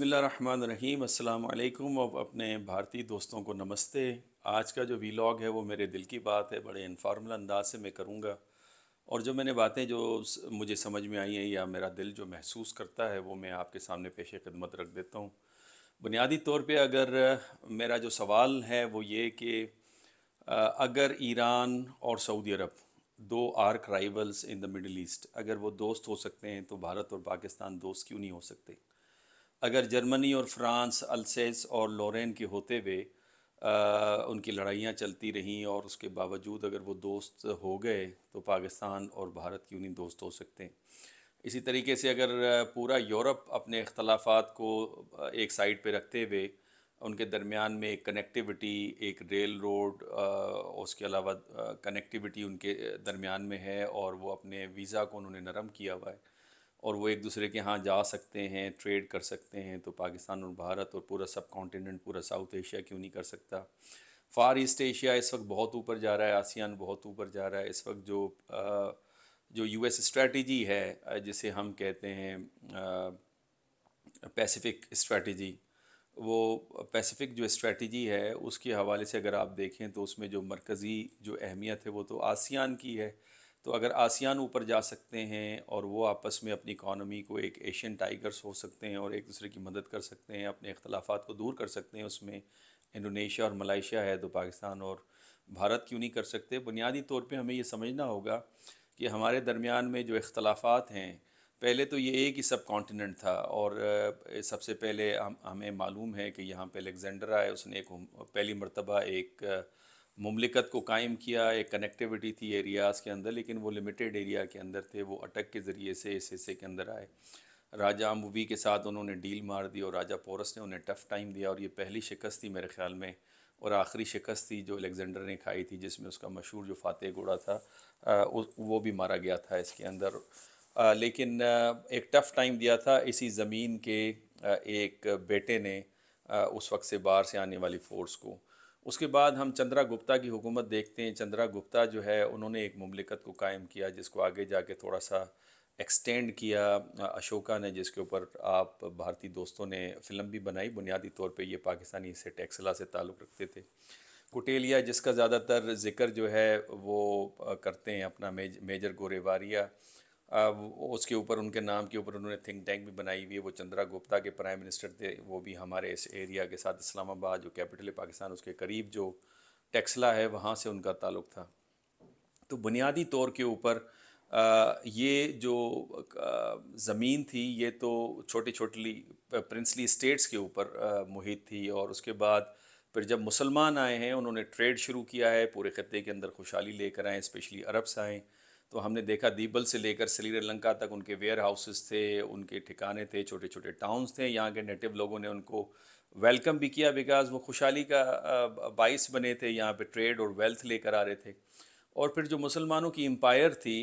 बिसमीम् अल्लाम अब अपने भारतीय दोस्तों को नमस्ते आज का जो वीलॉग है वो मेरे दिल की बात है बड़े इनफॉर्मल अंदाज से मैं करूँगा और जो मैंने बातें जो मुझे समझ में आई हैं या मेरा दिल जो महसूस करता है वो मैं आपके सामने पेश खदमत रख देता हूँ बुनियादी तौर पर अगर मेरा जो सवाल है वो ये कि अगर ईरान और सऊदी अरब दो arch rivals in the Middle East अगर वो दोस्त हो सकते हैं तो भारत और पाकिस्तान दोस्त क्यों नहीं हो सकते अगर जर्मनी और फ्रांस अलसेस और लोरेन के होते हुए उनकी लड़ाइयाँ चलती रहीं और उसके बावजूद अगर वो दोस्त हो गए तो पाकिस्तान और भारत क्यों नहीं दोस्त हो सकते हैं इसी तरीके से अगर पूरा यूरोप अपने अख्तलाफा को एक साइड पर रखते हुए उनके दरमियान में एक कनेक्टिविटी एक रेल रोड उसके अलावा कनेक्टिविटी उनके दरमियान में है और वो अपने वीज़ा को उन्होंने नरम किया हुआ है और वो एक दूसरे के यहाँ जा सकते हैं ट्रेड कर सकते हैं तो पाकिस्तान और भारत और पूरा सब कॉन्टीनेंट पूरा साउथ एशिया क्यों नहीं कर सकता फ़ार ईस्ट एशिया इस वक्त बहुत ऊपर जा रहा है आसियान बहुत ऊपर जा रहा है इस वक्त जो जो यू एस स्ट्रैटी है जिसे हम कहते हैं पैसिफिक स्ट्रैटी वो पैसिफिक जो स्ट्रैटी है उसके हवाले से अगर आप देखें तो उसमें जो मरकज़ी जो अहमियत है वो तो आसियान की है तो अगर आसियान ऊपर जा सकते हैं और वो आपस में अपनी इकानमी को एक एशियन टाइगर्स हो सकते हैं और एक दूसरे की मदद कर सकते हैं अपने अख्तलाफात को दूर कर सकते हैं उसमें इंडोनेशिया और मलाइशिया है तो पाकिस्तान और भारत क्यों नहीं कर सकते बुनियादी तौर पे हमें ये समझना होगा कि हमारे दरमियान में जो अख्तलाफात हैं पहले तो ये एक ही सब कॉन्टीनेंट था और सबसे पहले हम हमें मालूम है कि यहाँ पे अलेक्जेंडर आए उसने एक पहली मरतबा एक ममलिकत को कायम किया एक कनेक्टिविटी थी एरियाज़ के अंदर लेकिन वो लिमिटेड एरिया के अंदर थे वो अटक के ज़रिए से इस हिस्से के अंदर आए राजा मूवी के साथ उन्होंने डील मार दी और राजा पोरस ने उन्हें टफ़ टाइम दिया और ये पहली शिकस्त थी मेरे ख्याल में और आखिरी शिकस्त थी जो अलेक्ज़ेंडर ने खाई थी जिसमें उसका मशहूर जो फातह घोड़ा था वो भी मारा गया था इसके अंदर लेकिन एक टफ़ टाइम दिया था इसी ज़मीन के एक बेटे ने उस वक्त से बाहर से आने वाली फ़ोर्स को उसके बाद हम चंद्रा गुप्ता की हुकूमत देखते हैं चंद्रा गुप्ता जो है उन्होंने एक ममलिकत को कायम किया जिसको आगे जाके थोड़ा सा एक्सटेंड किया अशोका ने जिसके ऊपर आप भारतीय दोस्तों ने फ़िल्म भी बनाई बुनियादी तौर पे ये पाकिस्तानी से टैक्सला से ताल्लुक़ रखते थे कुटेलिया जिसका ज़्यादातर जिक्र जो है वो करते हैं अपना मेज मेजर गोरेवारिया उसके ऊपर उनके नाम के ऊपर उन्होंने थिंक टैंक भी बनाई हुई है वो चंद्रा गुप्ता के प्राइम मिनिस्टर थे वो भी हमारे इस एरिया के साथ इस्लामाबाद जो कैपिटल है पाकिस्तान उसके करीब जो टेक्सला है वहाँ से उनका ताल्लुक था तो बुनियादी तौर के ऊपर ये जो ज़मीन थी ये तो छोटी छोटी प्रिंसली स्टेट्स के ऊपर मुहित थी और उसके बाद फिर जब मुसलमान आए हैं उन्होंने ट्रेड शुरू किया है पूरे ख़त्े के अंदर खुशहाली लेकर आए स्पेशली अरब्स आएँ तो हमने देखा दीबल से लेकर श्रीलंका तक उनके वेयर हाउसेस थे उनके ठिकाने थे छोटे छोटे टाउन्स थे यहाँ के नेटिव लोगों ने उनको वेलकम भी किया बिकॉज वो खुशहाली का बाइस बने थे यहाँ पे ट्रेड और वेल्थ लेकर आ रहे थे और फिर जो मुसलमानों की एम्पायर थी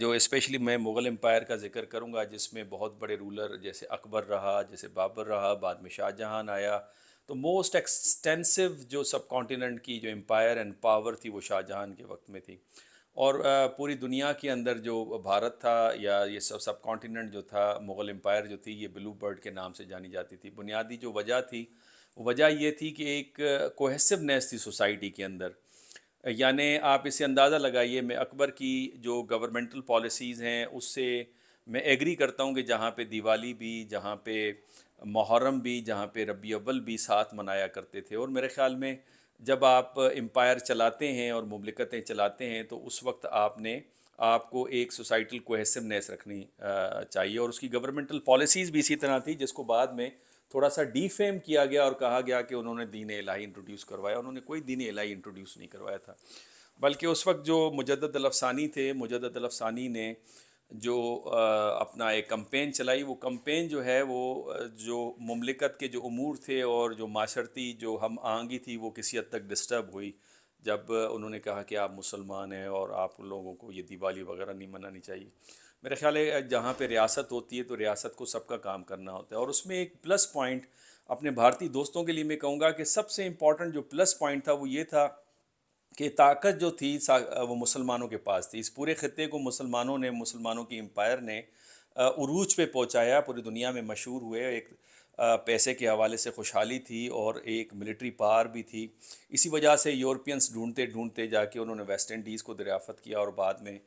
जो इस्पेशली मैं मुग़ल एम्पायर का जिक्र करूँगा जिसमें बहुत बड़े रूलर जैसे अकबर रहा जैसे बाबर रहा बाद में शाहजहाँ आया तो मोस्ट एक्सटेंसिव जो सब कॉन्टीनेंट की जो एम्पायर एंड पावर थी वो शाहजहाँ के वक्त में थी और पूरी दुनिया के अंदर जो भारत था या ये सब सब कॉन्टीनेंट जो था मुग़ल एम्पायर जो थी ये ब्लू बर्ड के नाम से जानी जाती थी बुनियादी जो वजह थी वजह ये थी कि एक कोहेसिवनेस थी सोसाइटी के अंदर यानि आप इसे अंदाज़ा लगाइए मैं अकबर की जो गवर्नमेंटल पॉलिसीज़ हैं उससे मैं एग्री करता हूँ कि जहाँ पे दिवाली भी जहाँ पे मुहर्रम भी जहाँ पे रबी अव्वल भी साथ मनाया करते थे और मेरे ख़्याल में जब आप एम्पायर चलाते हैं और मुबलिकतें चलाते हैं तो उस वक्त आपने आपको एक सोसाइटल कोहेसिवनेस रखनी चाहिए और उसकी गवर्नमेंटल पॉलिसीज़ भी इसी तरह थी जिसको बाद में थोड़ा सा डीफेम किया गया और कहा गया कि उन्होंने दीन इलाही इंट्रोड्यूस करवाया उन्होंने कोई दीन एलाही इंट्रोड्यूस नहीं करवाया था बल्कि उस वक्त जो मुजद अलफसानी थे मुजद अलफसानी ने जो अपना एक कम्पेन चलाई वो कम्पेन जो है वो जो ममलिकत के जो अमूर थे और जो माशरती जो हम आहंगी थी वो किसी हद तक डिस्टर्ब हुई जब उन्होंने कहा कि आप मुसलमान हैं और आप लोगों को ये दिवाली वगैरह नहीं मनानी चाहिए मेरे ख्याल है जहाँ पे रियासत होती है तो रियासत को सबका काम करना होता है और उसमें एक प्लस पॉइंट अपने भारतीय दोस्तों के लिए मैं कहूँगा कि सबसे इम्पॉर्टेंट जो प्लस पॉइंट था वो ये था कि ताकत जो थी वो मुसलमानों के पास थी इस पूरे ख़त्े को मुसलमानों ने मुसलमानों की एम्पायर ने उरूज पे पहुंचाया पूरी दुनिया में मशहूर हुए एक पैसे के हवाले से खुशहाली थी और एक मिलिट्री पार भी थी इसी वजह से यूरोपियंस ढूंढते ढूंढते जाके उन्होंने वेस्ट इंडीज़ को दरियाफ़त किया और बाद में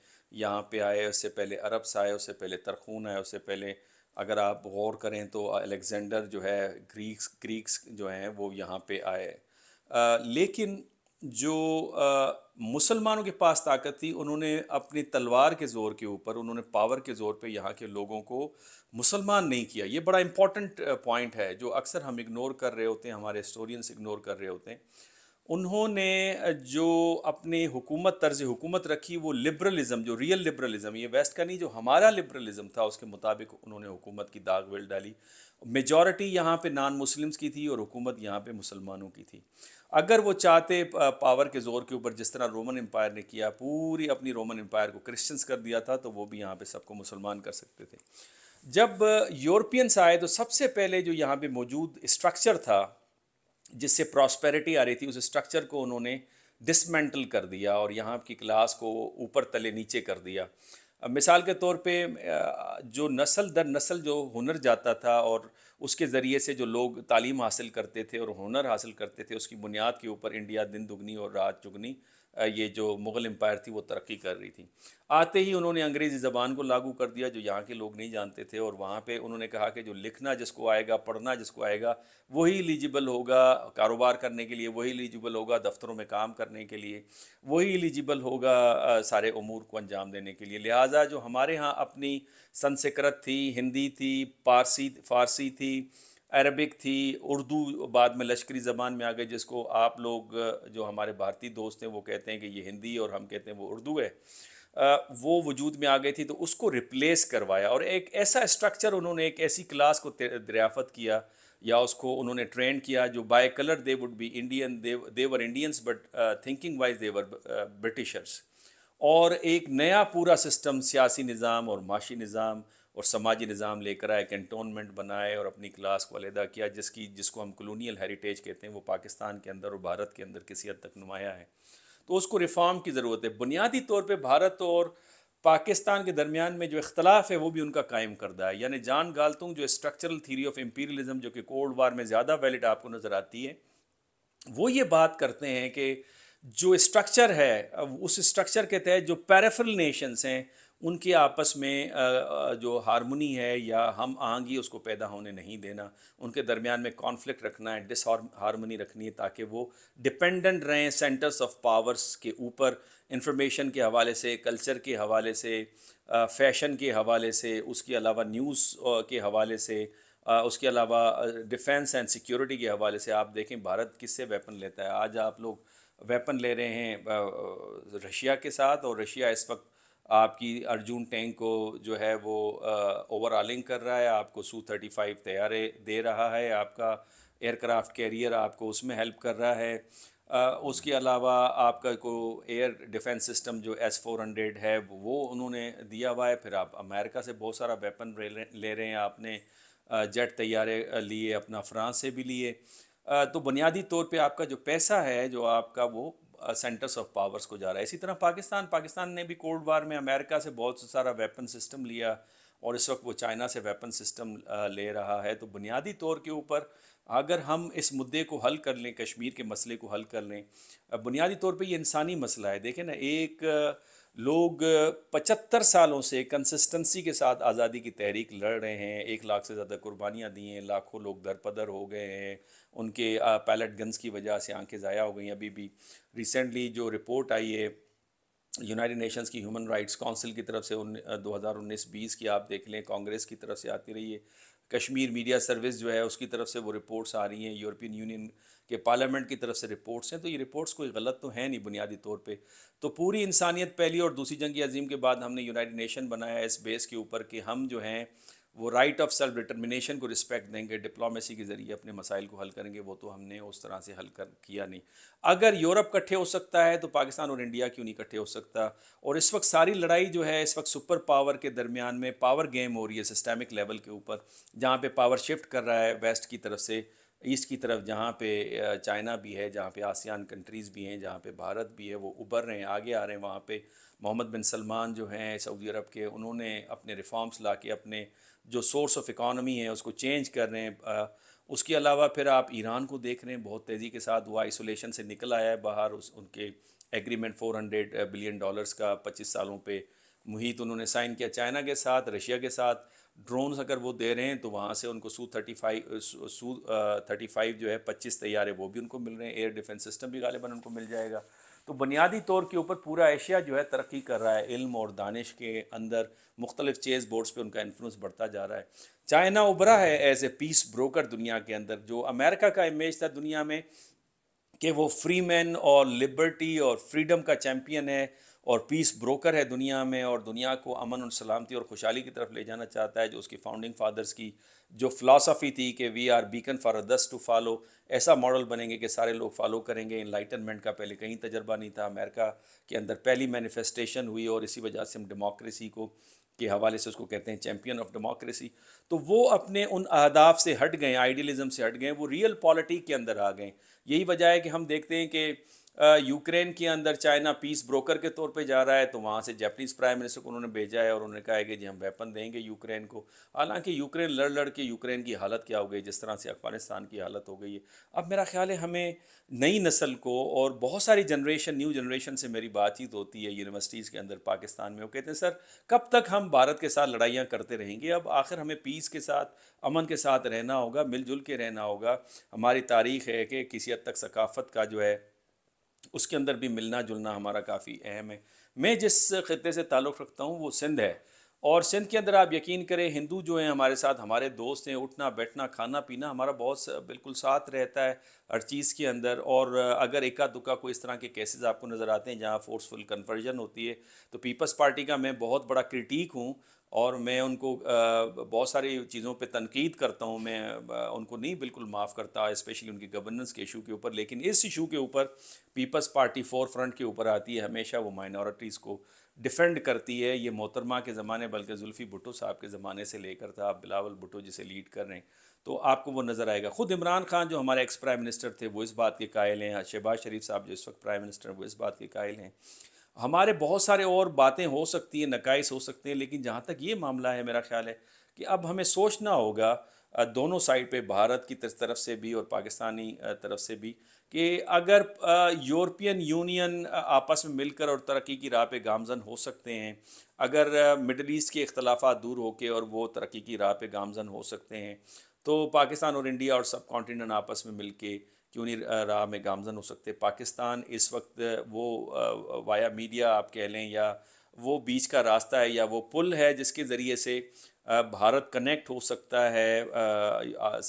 यहाँ पे आए उससे पहले अरब्स आए उससे पहले तरखून आए उससे पहले अगर आप गौर करें तो अलेक्ज़ेंडर जो है ग्रीक्स ग्रीक्स जो हैं वो यहाँ पर आए आ, लेकिन जो मुसलमानों के पास ताकत थी उन्होंने अपनी तलवार के ज़ोर के ऊपर उन्होंने पावर के ज़ोर पे यहाँ के लोगों को मुसलमान नहीं किया ये बड़ा इम्पॉर्टेंट पॉइंट है जो अक्सर हम इग्नोर कर रहे होते हैं हमारे हिस्टोरियंस इग्नोर कर रहे होते हैं उन्होंने जो अपने हुकूमत तर्ज हुकूमत रखी वो लिबरलिज़म जो रियल लिबरलिज़म ये वेस्ट का नहीं जो हमारा लिबरलिज़म था उसके मुताबिक उन्होंने हुकूमत की दाग वेल डाली मेजॉरिटी यहाँ पे नॉन मुस्लिम्स की थी और हुकूमत यहाँ पे मुसलमानों की थी अगर वो चाहते पावर के ज़ोर के ऊपर जिस तरह रोमन एम्पायर ने किया पूरी अपनी रोमन एम्पायर को क्रिश्चियंस कर दिया था तो वो भी यहाँ पे सबको मुसलमान कर सकते थे जब यूरोपियंस आए तो सबसे पहले जो यहाँ पे मौजूद स्ट्रक्चर था जिससे प्रॉस्पेरिटी आ रही थी उस स्ट्रक्चर को उन्होंने डिसमेंटल कर दिया और यहाँ की क्लास को ऊपर तले नीचे कर दिया मिसाल के तौर पे जो नस्ल दर नस्ल जो हुनर जाता था और उसके ज़रिए से जो लोग तालीम हासिल करते थे और हुनर हासिल करते थे उसकी बुनियाद के ऊपर इंडिया दिन दुगनी और रात चुगनी ये जो मुग़ल एम्पायर थी वो तरक्की कर रही थी आते ही उन्होंने अंग्रेज़ी ज़बान को लागू कर दिया जो यहाँ के लोग नहीं जानते थे और वहाँ पे उन्होंने कहा कि जो लिखना जिसको आएगा पढ़ना जिसको आएगा वही एलिजिबल होगा कारोबार करने के लिए वही एलिजिबल होगा दफ्तरों में काम करने के लिए वही एलिजिबल होगा सारे अमूर को अंजाम देने के लिए लिहाजा जो हमारे यहाँ अपनी संस्कृत थी हिंदी थी पारसी फारसी थी अरबिक थी उर्दू बाद में लश्करी ज़बान में आ गई जिसको आप लोग जो हमारे भारतीय दोस्त हैं वो कहते हैं कि ये हिंदी और हम कहते हैं वो उर्दू है वो वजूद में आ गई थी तो उसको रिप्लेस करवाया और एक ऐसा स्ट्रक्चर उन्होंने एक ऐसी क्लास को दरियाफ़त किया या उसको उन्होंने ट्रेंड किया जो by colour they would be Indian they were Indians but thinking wise they were Britishers और एक नया पूरा सिस्टम सियासी निज़ाम और माशी निज़ाम और समाजी निज़ाम लेकर आए कंटोनमेंट बनाए और अपनी क्लास को अलहदा किया जिसकी जिसको हम कलोनियल हेरिटेज कहते हैं वो पाकिस्तान के अंदर और भारत के अंदर किसी हद तक नुमाया है तो उसको रिफॉर्म की ज़रूरत है बुनियादी तौर पर भारत और पाकिस्तान के दरमियान में जो इख्तलाफ है वो भी उनका कायम करदा है यानी जान गालतुंग जो स्ट्रक्चरल थीरी ऑफ एम्पीरियलिज्म जो कि कोल्ड वार में ज़्यादा वैलिड आपको नज़र आती है वो ये बात करते हैं कि जो स्ट्रक्चर है उस स्ट्रक्चर के तहत जो पैराफरल नेशंस हैं उनके आपस में जो हारमोनी है या हम आहंगी उसको पैदा होने नहीं देना उनके दरमियान में कॉन्फ्लिक्ट रखना है डिस हारमोनी रखनी है ताकि वो डिपेंडेंट रहें सेंटर्स ऑफ पावर्स के ऊपर इंफॉर्मेशन के हवाले से कल्चर के हवाले से फैशन के हवाले से उसके अलावा न्यूज़ के हवाले से उसके अलावा डिफेंस एंड सिक्योरिटी के हवाले से आप देखें भारत किससे वेपन लेता है आज आप लोग वेपन ले रहे हैं रशिया के साथ और रशिया इस वक्त आपकी अर्जुन टैंक को जो है वो ओवरऑलिंग कर रहा है आपको सू थर्टी फाइव तैयारे दे रहा है आपका एयरक्राफ्ट कैरियर आपको उसमें हेल्प कर रहा है आ, उसके अलावा आपका को एयर डिफेंस सिस्टम जो एस फोर हंड्रेड है वो उन्होंने दिया हुआ है फिर आप अमेरिका से बहुत सारा वेपन ले रहे हैं आपने जेट तैयारे लिए अपना फ्रांस से भी लिए तो बुनियादी तौर पे आपका जो पैसा है जो आपका वो सेंटर्स ऑफ पावर्स को जा रहा है इसी तरह पाकिस्तान पाकिस्तान ने भी कोल्ड वार में अमेरिका से बहुत सारा वेपन सिस्टम लिया और इस वक्त वो चाइना से वेपन सिस्टम ले रहा है तो बुनियादी तौर के ऊपर अगर हम इस मुद्दे को हल कर लें कश्मीर के मसले को हल कर लें बुनियादी तौर पे ये इंसानी मसला है देखें ना एक लोग पचहत्तर सालों से कंसिस्टेंसी के साथ आज़ादी की तहरीक लड़ रहे हैं एक लाख से ज़्यादा कुर्बानियाँ दी हैं लाखों लोग दरपदर हो गए हैं उनके पैलेट गन्स की वजह से आंखें ज़ाया हो गई अभी भी रिसेंटली जो रिपोर्ट आई है यूनाइटेड नेशंस की ह्यूमन राइट्स काउंसिल की तरफ से दो हज़ार उन्नीस बीस की आप देख लें कांग्रेस की तरफ से आती रही है कश्मीर मीडिया सर्विस जो है उसकी तरफ से वो रिपोर्ट्स आ रही हैं यूरोपियन यूनियन के पार्लियामेंट की तरफ से रिपोर्ट्स हैं तो ये रिपोर्ट्स कोई गलत तो है नहीं बुनियादी तौर पे तो पूरी इंसानियत पहली और दूसरी जंग अजीम के बाद हमने यूनाइटेड नेशन बनाया इस बेस के ऊपर कि हम जो हैं वो राइट ऑफ सेल्फ डिटर्मिनेशन को रिस्पेक्ट देंगे डिप्लोमेसी के ज़रिए अपने मसाइल को हल करेंगे वो तो हमने उस तरह से हल कर किया नहीं अगर यूरोप इकट्ठे हो सकता है तो पाकिस्तान और इंडिया क्यों नहीं इकट्ठे हो सकता और इस वक्त सारी लड़ाई जो है इस वक्त सुपर पावर के दरमियान में पावर गेम हो रही है सिस्टमिक लेवल के ऊपर जहाँ पर पावर शिफ्ट कर रहा है वेस्ट की तरफ से ईस्ट की तरफ जहाँ पे चाइना भी है जहाँ पे आसियान कंट्रीज़ भी हैं जहाँ पे भारत भी है वो उभर रहे हैं आगे आ रहे हैं वहाँ पे मोहम्मद बिन सलमान जो हैं सऊदी अरब के उन्होंने अपने रिफॉर्म्स ला के अपने जो सोर्स ऑफ इकानमी है उसको चेंज कर रहे हैं उसके अलावा फिर आप ईरान को देख रहे हैं बहुत तेज़ी के साथ वो आइसोलेशन से निकल आया है बाहर उस उनके एग्रीमेंट 400 बिलियन डॉलर्स का 25 सालों पे मुहित उन्होंने साइन किया चाइना के साथ रशिया के साथ ड्रोन्स अगर वो दे रहे हैं तो वहाँ से उनको Su thirty five Su thirty five जो है पच्चीस तैयार है वो भी उनको मिल रहे हैं एयर डिफेंस सिस्टम भी गालिबा उनको मिल जाएगा तो बुनियादी तौर के ऊपर पूरा एशिया जो है तरक्की कर रहा है इल्म और दानिश के अंदर मुख्तलिफ चेज़ बोर्ड्स पर उनका इन्फ्लुंस बढ़ता जा रहा है चाइना उभरा है एज ए पीस ब्रोकर दुनिया के अंदर जो अमेरिका का इमेज था दुनिया में कि वो फ्री मैन और लिबर्टी और फ्रीडम का चैम्पियन है और पीस ब्रोकर है दुनिया में और दुनिया को अमन और सलामती और खुशहाली की तरफ ले जाना चाहता है जो उसकी फाउंडिंग फादर्स की जो फ़िलासफ़ी थी कि we are beacon for others to follow ऐसा मॉडल बनेंगे कि सारे लोग फॉलो करेंगे इनलाइटनमेंट का पहले कहीं तजर्बा नहीं था अमेरिका के अंदर पहली मैनिफेस्टेशन हुई और इसी वजह से हम डेमोक्रेसी को के हवाले से उसको कहते हैं चैम्पियन ऑफ डेमोक्रेसी तो वो अपने उन अहदाफ से हट गए आइडियलिज़म से हट गए वो रियल पॉलिटी के अंदर आ गए यही वजह है कि हम देखते हैं कि यूक्रेन के अंदर चाइना पीस ब्रोकर के तौर पे जा रहा है तो वहाँ से जैपनीज़ प्राइम मिनिस्टर को उन्होंने भेजा है और उन्होंने कहा है कि जी हम वेपन देंगे यूक्रेन को हालांकि यूक्रेन लड़ लड़ के यूक्रेन की हालत क्या हो गई जिस तरह से अफगानिस्तान की हालत हो गई है अब मेरा ख्याल है हमें नई नस्ल को और बहुत सारी जनरेशन न्यू जनरेशन से मेरी बातचीत होती है यूनिवर्सिटीज़ के अंदर पाकिस्तान में वो कहते हैं सर कब तक हम भारत के साथ लड़ाइयाँ करते रहेंगे अब आखिर हमें पीस के साथ अमन के साथ रहना होगा मिलजुल के रहना होगा हमारी तारीख है कि किसी हद तक सकाफत का जो है उसके अंदर भी मिलना जुलना हमारा काफ़ी अहम है मैं जिस ख़त्े से ताल्लुक़ रखता हूँ वो सिंध है और सिंध के अंदर आप यकीन करें हिंदू जो हैं हमारे साथ हमारे दोस्त हैं उठना बैठना खाना पीना हमारा बहुत बिल्कुल साथ रहता है हर चीज़ के अंदर और अगर एका दुका कोई इस तरह के केसेस आपको नज़र आते हैं जहाँ फोर्सफुल कन्वर्जन होती है तो पीपल्स पार्टी का मैं बहुत बड़ा क्रिटिक हूँ और मैं उनको बहुत सारी चीज़ों पे तनकीद करता हूँ मैं उनको नहीं बिल्कुल माफ़ करता स्पेशली उनकी गवर्नेंस के इशू के ऊपर लेकिन इस इशू के ऊपर पीपल्स पार्टी फोर फ्रंट के ऊपर आती है हमेशा वो माइनॉरिटीज़ को डिफेंड करती है ये मोहतरमा के ज़माने बल्कि जुल्फ़ी भुटो साहब के ज़माने से लेकर था आप बिलावल भुटो जिसे लीड कर रहे हैं तो आपको वो नज़र आएगा ख़ुद इमरान खान जो हमारे एक्स प्राइम मिनिस्टर थे वो इस बात के कायल हैं शहबाज शरीफ साहब जो इस वक्त प्राइम मिनिस्टर हैं वो इस बात के कायल हैं हमारे बहुत सारे और बातें हो सकती हैं नकाइस हो सकते हैं लेकिन जहाँ तक ये मामला है मेरा ख्याल है कि अब हमें सोचना होगा અ દોનો સાઇડ પે ભારત કી તરફ સે ભી ઓર પાકિસ્તાની તરફ સે ભી કે અગર યુરોપિયન યુનિયન આપસ મે মিলકર ઓર तरक्की કી રાહ પે ગામઝન હો સકતે હે અગર મિડલ ઈસ્ટ કે ઇખ્તલાફા દૂર હો કે ઓર વો તરक्की કી રાહ પે ગામઝન હો સકતે હે તો પાકિસ્તાન ઓર ઇન્ડિયા ઓર સબ કોન્ટિનેન્ટ આપસ મે মিলકે ક્યુની રાહ મે ગામઝન હો સકતે પાકિસ્તાન ઇસ વક્ત વો વાયા મીડિયા આપ કહે લેન યા वो बीच का रास्ता है या वो पुल है जिसके ज़रिए से भारत कनेक्ट हो सकता है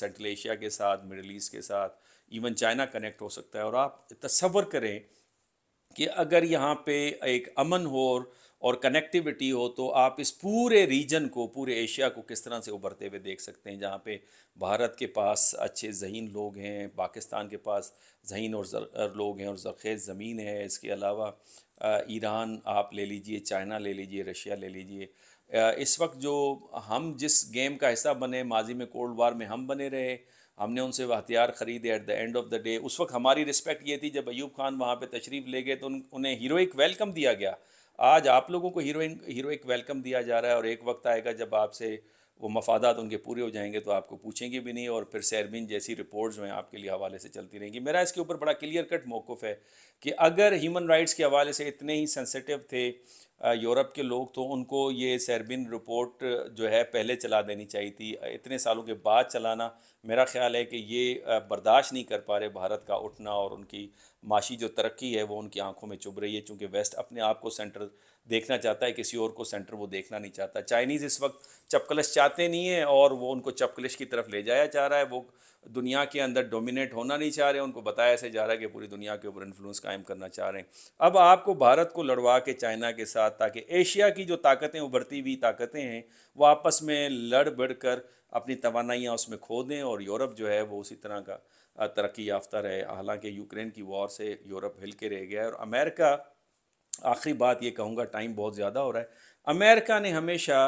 सेंट्रल एशिया के साथ मिडल ईस्ट के साथ इवन चाइना कनेक्ट हो सकता है और आप तस्वर करें कि अगर यहाँ पे एक अमन हो और और कनेक्टिविटी हो तो आप इस पूरे रीजन को पूरे एशिया को किस तरह से उभरते हुए देख सकते हैं जहाँ पे भारत के पास अच्छे जहीन लोग हैं पाकिस्तान के पास जहीन और जर लोग हैं और जरखेज़ ज़मीन है इसके अलावा ईरान आप ले लीजिए चाइना ले लीजिए रशिया ले लीजिए इस वक्त जो हम जिस गेम का हिस्सा बने माजी में कोल्ड वार में हम बने रहे हमने उनसे वह हथियार ख़रीदे at the end of the day उस वक्त हमारी रिस्पेक्ट ये थी जब अयूब खान वहाँ पे तशरीफ़ ले गए तो उन, उन्हें हीरोइक वेलकम दिया गया आज आप लोगों को हीरोइन हीरोइक वेलकम दिया जा रहा है और एक वक्त आएगा जब आपसे वो मफादात उनके पूरे हो जाएंगे तो आपको पूछेंगे भी नहीं और फिर सैरबिन जैसी रिपोर्ट जो हैं आपके लिए हवाले से चलती रहेंगी मेरा इसके ऊपर बड़ा क्लियर कट मौक़ है कि अगर ह्यूमन राइट्स के हवाले से इतने ही सेंसिटिव थे यूरोप के लोग तो उनको ये सैरबिन रिपोर्ट जो है पहले चला देनी चाहिए थी इतने सालों के बाद चलाना मेरा ख्याल है कि ये बर्दाश्त नहीं कर पा रहे भारत का उठना और उनकी माशी जो तरक्की है वो उनकी आंखों में चुभ रही है क्योंकि वेस्ट अपने आप को सेंटर देखना चाहता है किसी और को सेंटर वो देखना नहीं चाहता चाइनीज़ इस वक्त चपकलश चाहते नहीं है और वो उनको चपकलश की तरफ ले जाया जा रहा है वो दुनिया के अंदर डोमिनेट होना नहीं चाह रहे उनको बताया ऐसे जा रहा है कि पूरी दुनिया के ऊपर इन्फ्लुएंस कायम करना चाह रहे हैं अब आपको भारत को लड़वा के चाइना के साथ ताकि एशिया की जो ताकतें उभरती हुई ताकतें हैं वो आपस में लड़ बढ़ कर अपनी तोानाइयाँ उसमें खो दें और यूरोप जो है वो उसी तरह का तरक्की याफ्ता रहे हालांकि यूक्रेन की वॉर से यूरोप हिल के रह गया है और अमेरिका आखिरी बात ये कहूँगा टाइम बहुत ज़्यादा हो रहा है अमेरिका ने हमेशा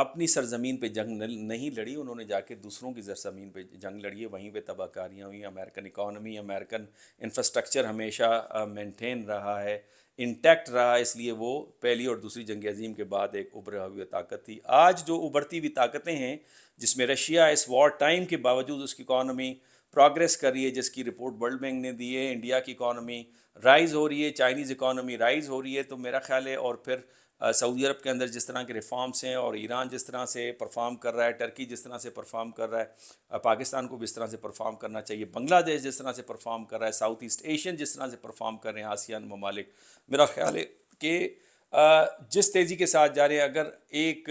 अपनी सरजमीन पे जंग नहीं लड़ी उन्होंने जाके दूसरों की सरजमीन पे जंग लड़ी है वहीं पे तबाहकारियाँ हुई अमेरिकन इकॉनमी अमेरिकन इंफ्रास्ट्रक्चर हमेशा मेंटेन रहा है इंटैक्ट रहा इसलिए वो पहली और दूसरी जंग अजीम के बाद एक उभरा हुई ताकत थी आज जो उभरती हुई ताकतें हैं जिसमें रशिया इस वॉर टाइम के बावजूद उसकी इकानमी प्रोग्रेस कर रही है जिसकी रिपोर्ट वर्ल्ड बैंक ने दी है इंडिया की इकानमी राइज़ हो रही है चाइनीज़ इकानमी राइज़ हो रही है तो मेरा ख्याल है और फिर सऊदी अरब के अंदर जिस तरह के रिफॉर्म्स हैं और ईरान जिस तरह से परफॉर्म कर रहा है टर्की जिस तरह से परफॉर्म कर रहा है पाकिस्तान को भी इस तरह से परफॉर्म करना चाहिए बंग्लादेश जिस तरह से परफॉर्म कर रहा है साउथ ईस्ट एशियन जिस तरह से परफॉर्म कर रहे हैं आसियान ममालिक मेरा ख्याल है कि जिस तेज़ी के साथ जा रहे हैं अगर एक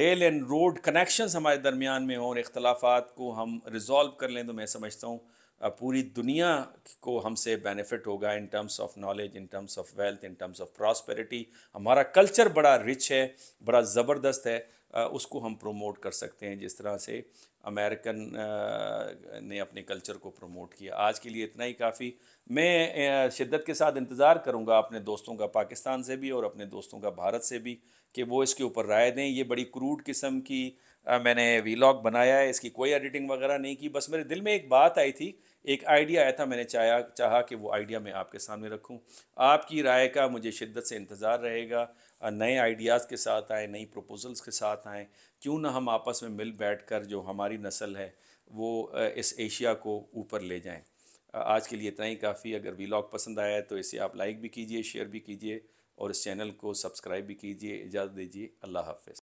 रेल एंड रोड कनेक्शन हमारे दरमियान में हों और इख्तलाफात को हम रिज़ॉल्व कर लें तो मैं समझता हूँ पूरी दुनिया को हमसे बेनिफिट होगा in terms of knowledge in terms of wealth in terms of prosperity हमारा कल्चर बड़ा रिच है बड़ा ज़बरदस्त है उसको हम प्रमोट कर सकते हैं जिस तरह से अमेरिकन ने अपने कल्चर को प्रमोट किया आज के लिए इतना ही काफ़ी मैं शिद्दत के साथ इंतज़ार करूँगा अपने दोस्तों का पाकिस्तान से भी और अपने दोस्तों का भारत से भी कि वो इसके ऊपर राय दें ये बड़ी क्रूड किस्म की मैंने वीलॉग बनाया है इसकी कोई एडिटिंग वगैरह नहीं की बस मेरे दिल में एक बात आई थी एक आइडिया आया था मैंने चाहा चाहा कि वो आइडिया मैं आपके सामने रखूं आपकी राय का मुझे शिद्दत से इंतज़ार रहेगा नए आइडियाज़ के साथ आए नई प्रपोजल्स के साथ आएँ क्यों ना हम आपस में मिल बैठ कर जो हमारी नस्ल है वो इस एशिया को ऊपर ले जाएँ आज के लिए इतना ही काफ़ी अगर वीलॉग पसंद आया है तो इसे आप लाइक भी कीजिए शेयर भी कीजिए और इस चैनल को सब्सक्राइब भी कीजिए इजाज़त दीजिए अल्लाह हाफ